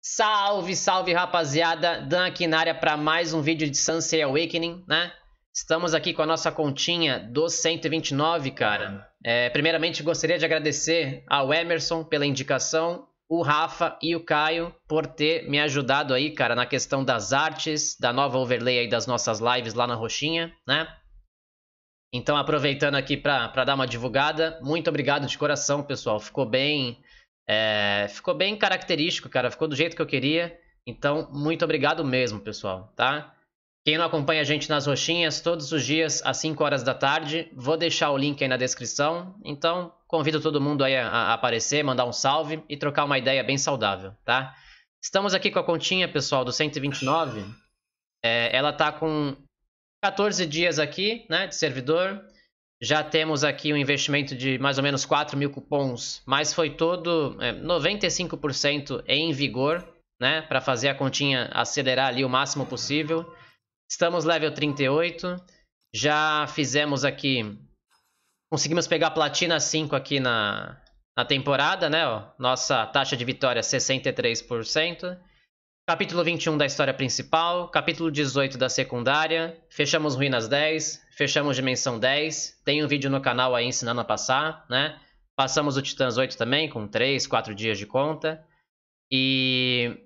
Salve, salve rapaziada, Dan aqui na área para mais um vídeo de Sunset Awakening, né? Estamos aqui com a nossa continha do 129, cara. É, primeiramente gostaria de agradecer ao Emerson pela indicação, o Rafa e o Caio por ter me ajudado aí, cara, na questão das artes, da nova overlay aí das nossas lives lá na Roxinha, né? Então aproveitando aqui para dar uma divulgada, muito obrigado de coração, pessoal. Ficou bem é, ficou bem característico, cara. Ficou do jeito que eu queria. Então, muito obrigado mesmo, pessoal, tá? Quem não acompanha a gente nas roxinhas, todos os dias às 5 horas da tarde, vou deixar o link aí na descrição. Então, convido todo mundo aí a, aparecer, mandar um salve e trocar uma ideia bem saudável, tá? Estamos aqui com a continha, pessoal, do 129. É, ela tá com 14 dias aqui, né, de servidor. Já temos aqui um investimento de mais ou menos 4 mil cupons, mas foi todo é, 95% em vigor, né? Para fazer a continha acelerar ali o máximo possível. Estamos level 38. Já fizemos aqui. Conseguimos pegar platina 5 aqui na, na temporada, né? Ó, nossa taxa de vitória 63%. Capítulo 21 da história principal, capítulo 18 da secundária, fechamos Ruínas 10, fechamos Dimensão 10, tem um vídeo no canal aí ensinando a passar, né? Passamos o Titãs 8 também, com 3, 4 dias de conta. E...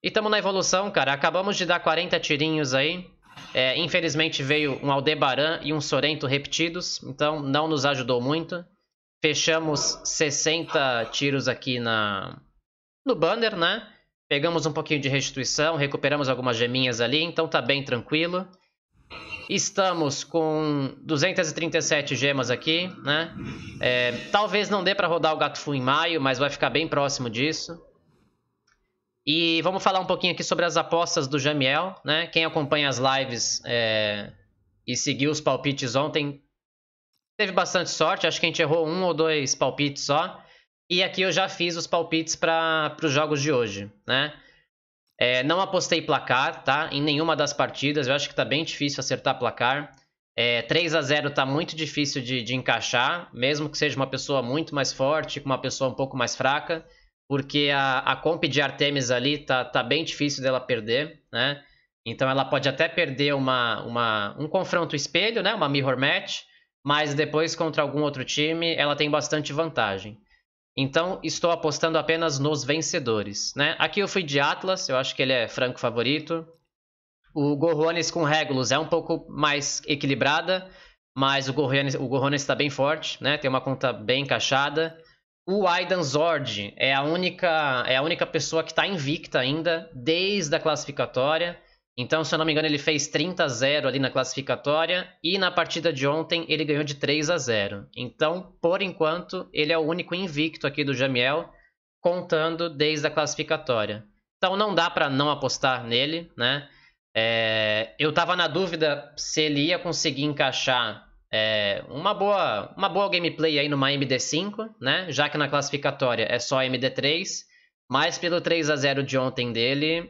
E tamo na evolução, cara. Acabamos de dar 40 tirinhos aí. É, infelizmente veio um Aldebaran e um Sorento repetidos, então não nos ajudou muito. Fechamos 60 tiros aqui na... no banner, né? Pegamos um pouquinho de restituição, recuperamos algumas geminhas ali, então tá bem tranquilo. Estamos com 237 gemas aqui, né? É, talvez não dê para rodar o Gatufu em maio, mas vai ficar bem próximo disso. E vamos falar um pouquinho aqui sobre as apostas do Jamiel, né? Quem acompanha as lives é, e seguiu os palpites ontem teve bastante sorte, acho que a gente errou um ou dois palpites só. E aqui eu já fiz os palpites para os jogos de hoje, né? É, não apostei placar, tá? Em nenhuma das partidas. Eu acho que tá bem difícil acertar placar. É, 3 a 0 tá muito difícil de, de encaixar, mesmo que seja uma pessoa muito mais forte, com uma pessoa um pouco mais fraca, porque a, a comp de Artemis ali tá, tá bem difícil dela perder, né? Então ela pode até perder uma, uma, um confronto espelho, né? Uma mirror match, mas depois contra algum outro time ela tem bastante vantagem. Então, estou apostando apenas nos vencedores. Né? Aqui eu fui de Atlas, eu acho que ele é franco favorito. O Gorrones com Regulus é um pouco mais equilibrada, mas o Gorrones o Gorrones está bem forte, né? tem uma conta bem encaixada. O Aidan Zord é a única, é a única pessoa que está invicta ainda desde a classificatória. Então, se eu não me engano, ele fez 30 a 0 ali na classificatória e na partida de ontem ele ganhou de 3 a 0. Então, por enquanto, ele é o único invicto aqui do Jamiel, contando desde a classificatória. Então, não dá para não apostar nele, né? É, eu estava na dúvida se ele ia conseguir encaixar é, uma, boa, uma boa gameplay aí numa MD5, né? Já que na classificatória é só MD3. Mas pelo 3 a 0 de ontem dele,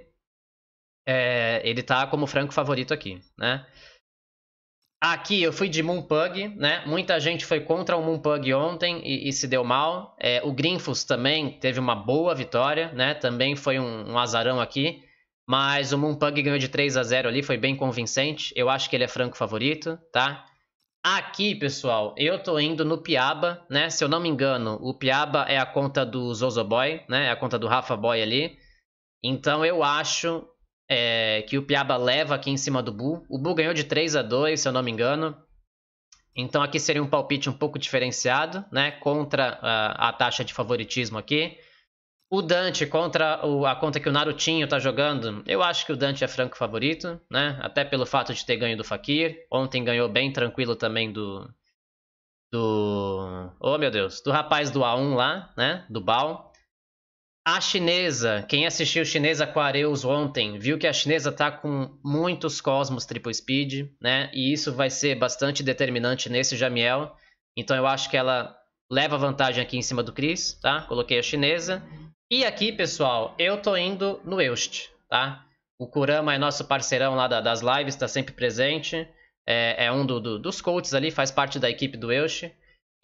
é, ele tá como franco favorito aqui, né? Aqui eu fui de Moonpug, né? Muita gente foi contra o Moonpug ontem e, e se deu mal. É, o Grinfos também teve uma boa vitória, né? Também foi um, um azarão aqui. Mas o Moonpug ganhou de 3 a 0 ali, foi bem convincente. Eu acho que ele é franco favorito, tá? Aqui, pessoal, eu tô indo no Piaba, né? Se eu não me engano, o Piaba é a conta do Zozoboy, né? É a conta do Rafa Boy ali. Então eu acho é, que o Piaba leva aqui em cima do Bu. O Bu ganhou de 3 a 2 se eu não me engano. Então aqui seria um palpite um pouco diferenciado, né? Contra a, ah, a taxa de favoritismo aqui. O Dante contra o, a conta que o Narutinho tá jogando, eu acho que o Dante é franco favorito, né? Até pelo fato de ter ganho do Fakir. Ontem ganhou bem tranquilo também do. Do. Oh meu Deus! Do rapaz do A1 lá, né? Do Bal. A chinesa, quem assistiu Chinesa Aquareus ontem, viu que a chinesa tá com muitos Cosmos Triple Speed, né? E isso vai ser bastante determinante nesse Jamiel. Então eu acho que ela leva vantagem aqui em cima do Chris, tá? Coloquei a chinesa. E aqui, pessoal, eu tô indo no Eust, tá? O Kurama é nosso parceirão lá das lives, tá sempre presente. É, é um do, do, dos coaches ali, faz parte da equipe do Eust.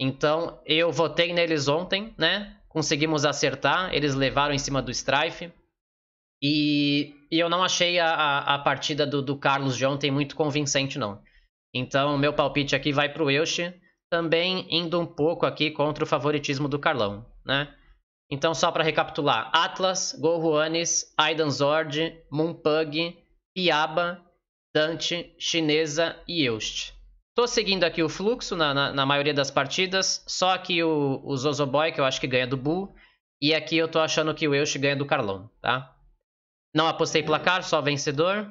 Então, eu votei neles ontem, né? conseguimos acertar, eles levaram em cima do Strife. E, e eu não achei a, a, a partida do, do, Carlos de ontem muito convincente, não. Então, meu palpite aqui vai para o Elche, também indo um pouco aqui contra o favoritismo do Carlão, né? Então, só para recapitular: Atlas, Goruanes, Aidan Zord, Moonpug, Piaba, Dante, Chinesa e Eust. Tô seguindo aqui o fluxo na, na, na maioria das partidas, só aqui o, o Zozoboy, que eu acho que ganha do Bull, e aqui eu tô achando que o Elch ganha do Carlão, tá? Não apostei placar, só vencedor.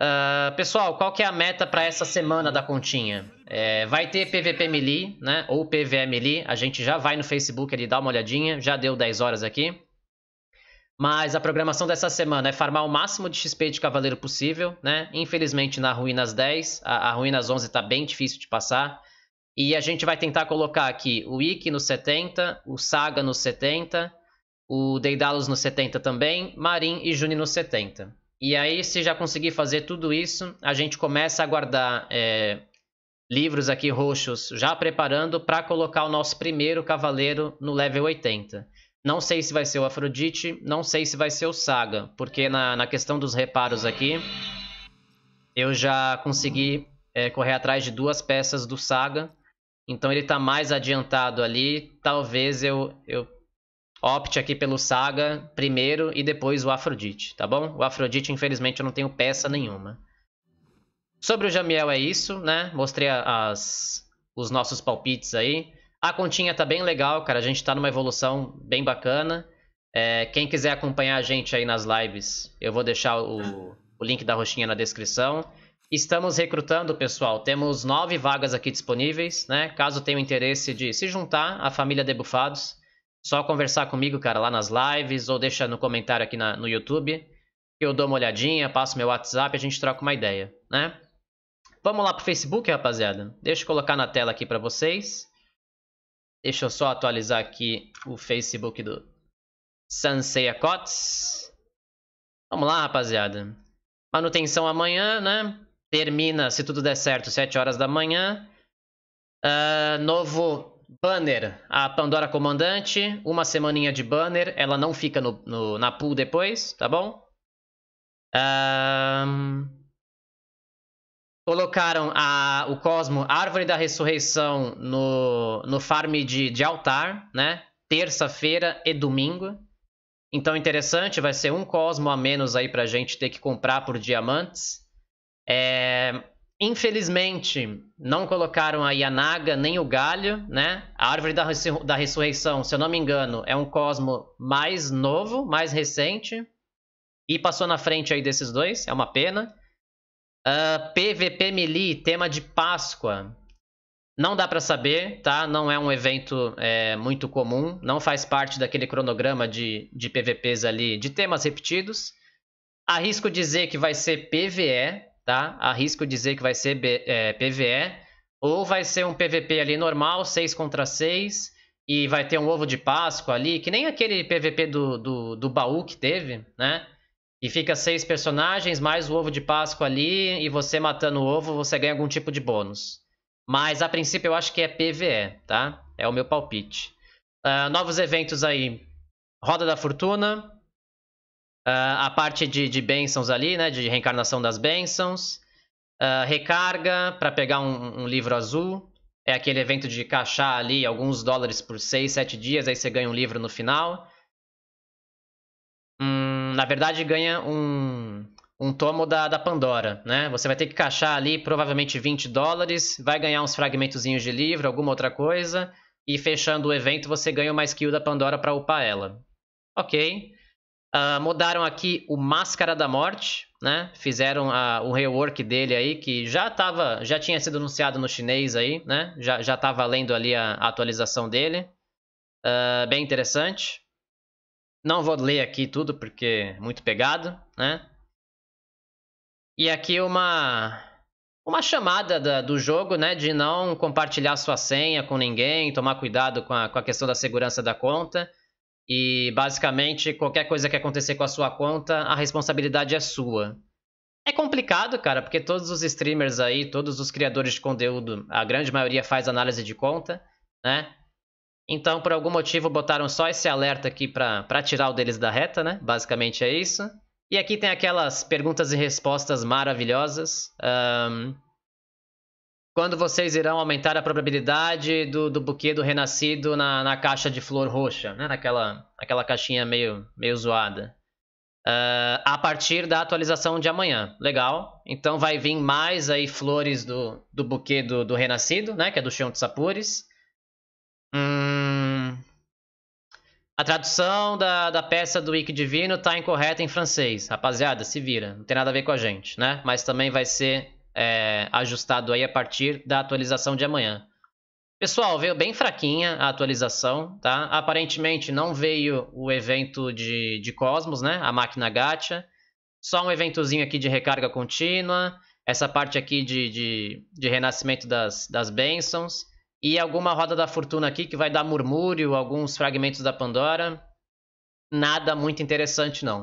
Uh, pessoal, qual que é a meta para essa semana da continha? É, vai ter PVP Melee, né? Ou PVM Melee. A gente já vai no Facebook ali, dá uma olhadinha. Já deu 10 horas aqui. Mas a programação dessa semana é farmar o máximo de XP de cavaleiro possível, né? Infelizmente na Ruínas 10, a, a Ruínas 11 está bem difícil de passar. E a gente vai tentar colocar aqui o Ikki no 70, o Saga no 70, o Deidalos no 70 também, Marin e Juni no 70. E aí, se já conseguir fazer tudo isso, a gente começa a guardar é, livros aqui roxos, já preparando para colocar o nosso primeiro cavaleiro no level 80. Não sei se vai ser o Afrodite, não sei se vai ser o Saga, porque na, na questão dos reparos aqui, eu já consegui é, correr atrás de duas peças do Saga, então ele está mais adiantado ali, talvez eu, eu opte aqui pelo Saga primeiro e depois o Afrodite, tá bom? O Afrodite, infelizmente, eu não tenho peça nenhuma. Sobre o Jamiel é isso, né? Mostrei as, os nossos palpites aí. A continha tá bem legal, cara. A gente tá numa evolução bem bacana. É, quem quiser acompanhar a gente aí nas lives, eu vou deixar o, o link da roxinha na descrição. Estamos recrutando, pessoal. Temos nove vagas aqui disponíveis, né? Caso tenha interesse de se juntar à família Debufados, só conversar comigo, cara, lá nas lives ou deixa no comentário aqui na, no YouTube. Que eu dou uma olhadinha, passo meu WhatsApp, a gente troca uma ideia, né? Vamos lá pro Facebook, rapaziada. Deixa eu colocar na tela aqui para vocês. Deixa eu só atualizar aqui o Facebook do Sanseia Cots. Vamos lá, rapaziada. Manutenção amanhã, né? Termina, se tudo der certo, 7 horas da manhã. Uh, novo banner, a Pandora Comandante. Uma semaninha de banner. Ela não fica no, no na pool depois, tá bom? Ahn... Uh colocaram a, o Cosmo Árvore da Ressurreição no, no farm de, de altar, né? Terça-feira e domingo. Então, interessante, vai ser um Cosmo a menos aí pra gente ter que comprar por diamantes. É... Infelizmente, não colocaram a naga nem o Galho, né? A Árvore da, Ressur da Ressurreição, se eu não me engano, é um Cosmo mais novo, mais recente. E passou na frente aí desses dois, é uma pena. Uh, ah, PVP Melee, tema de Páscoa. Não dá para saber, tá? Não é um evento é, muito comum, não faz parte daquele cronograma de, de PVPs ali, de temas repetidos. Arrisco dizer que vai ser PVE, tá? Arrisco dizer que vai ser B, é, PVE, ou vai ser um PVP ali normal, 6 contra 6, e vai ter um ovo de Páscoa ali, que nem aquele PVP do, do, do baú que teve, né? E fica seis personagens, mais o ovo de Páscoa ali, e você matando o ovo, você ganha algum tipo de bônus. Mas a princípio eu acho que é PVE, tá? É o meu palpite. Uh, novos eventos aí. Roda da Fortuna. Uh, a parte de, de bênçãos ali, né? De reencarnação das bênçãos. Uh, recarga para pegar um, um, livro azul. É aquele evento de caixar ali alguns dólares por seis sete dias, aí você ganha um livro no final na verdade, ganha um, um tomo da, da Pandora, né? Você vai ter que caixar ali provavelmente 20 dólares, vai ganhar uns fragmentozinhos de livro, alguma outra coisa, e fechando o evento você ganha uma skill da Pandora para upar ela. Ok. Uh, mudaram aqui o Máscara da Morte, né? Fizeram a, o rework dele aí, que já tava, já tinha sido anunciado no chinês aí, né? Já, já tava lendo ali a, a atualização dele. Uh, bem interessante. Não vou ler aqui tudo porque é muito pegado, né? E aqui uma uma chamada da, do jogo, né, de não compartilhar sua senha com ninguém, tomar cuidado com a, com a questão da segurança da conta. E basicamente qualquer coisa que acontecer com a sua conta, a responsabilidade é sua. É complicado, cara, porque todos os streamers aí, todos os criadores de conteúdo, a grande maioria faz análise de conta, né? Então, por algum motivo, botaram só esse alerta aqui para tirar o deles da reta, né? Basicamente é isso. E aqui tem aquelas perguntas e respostas maravilhosas. Um, quando vocês irão aumentar a probabilidade do, do buquê do renascido na, na caixa de flor roxa, né? Naquela, aquela caixinha meio, meio zoada. Uh, a partir da atualização de amanhã. Legal. Então vai vir mais aí flores do, do buquê do, do renascido, né? Que é do chão de sapores. Hum, a tradução da, da peça do Wiki Divino tá incorreta em francês. Rapaziada, se vira. Não tem nada a ver com a gente, né? Mas também vai ser é, ajustado aí a partir da atualização de amanhã. Pessoal, veio bem fraquinha a atualização, tá? Aparentemente não veio o evento de, de Cosmos, né? A máquina gacha. Só um eventozinho aqui de recarga contínua. Essa parte aqui de, de, de renascimento das, das bênçãos. E alguma roda da fortuna aqui que vai dar murmúrio, alguns fragmentos da Pandora. Nada muito interessante, não.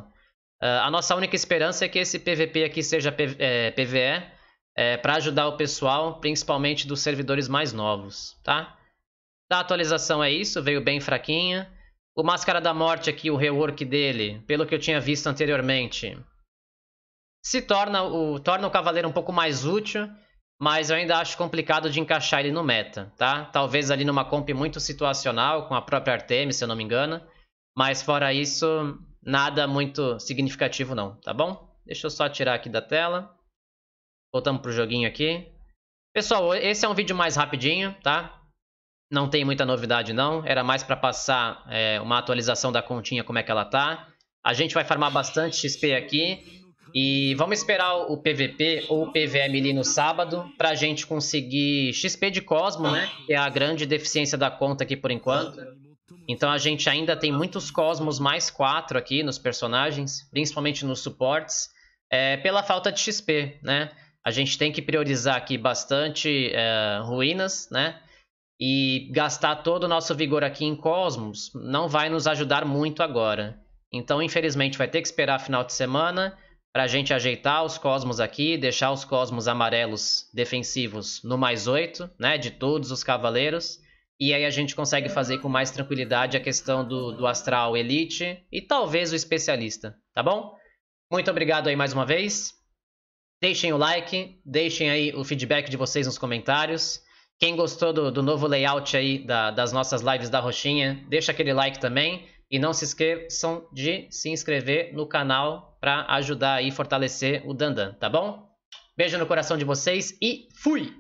Uh, a nossa única esperança é que esse PVP aqui seja é, PVE, é, para ajudar o pessoal, principalmente dos servidores mais novos, tá? tá? A atualização é isso, veio bem fraquinha. O Máscara da Morte aqui, o rework dele, pelo que eu tinha visto anteriormente, se torna o, torna o Cavaleiro um pouco mais útil, mas eu ainda acho complicado de encaixar ele no meta, tá? Talvez ali numa comp muito situacional, com a própria Artemis, se eu não me engano, mas fora isso, nada muito significativo não, tá bom? Deixa eu só tirar aqui da tela. Voltamos pro joguinho aqui. Pessoal, esse é um vídeo mais rapidinho, tá? Não tem muita novidade não, era mais para passar é, uma atualização da continha, como é que ela tá. A gente vai farmar bastante XP aqui e vamos esperar o PVP ou o PVM ali no sábado para a gente conseguir XP de Cosmo, né? Que é a grande deficiência da conta aqui por enquanto. Então a gente ainda tem muitos Cosmos mais 4 aqui nos personagens, principalmente nos suportes, é, pela falta de XP, né? A gente tem que priorizar aqui bastante é, ruínas, né? E gastar todo o nosso vigor aqui em Cosmos não vai nos ajudar muito agora. Então, infelizmente, vai ter que esperar final de semana para a gente ajeitar os cosmos aqui, deixar os cosmos amarelos defensivos no mais 8, né, de todos os cavaleiros. E aí a gente consegue fazer com mais tranquilidade a questão do, do astral elite e talvez o especialista, tá bom? Muito obrigado aí mais uma vez. Deixem o like, deixem aí o feedback de vocês nos comentários. Quem gostou do, do novo layout aí da, das nossas lives da Roxinha, deixa aquele like também. E não se esqueçam de se inscrever no canal para ajudar e fortalecer o Dandan, tá bom? Beijo no coração de vocês e fui!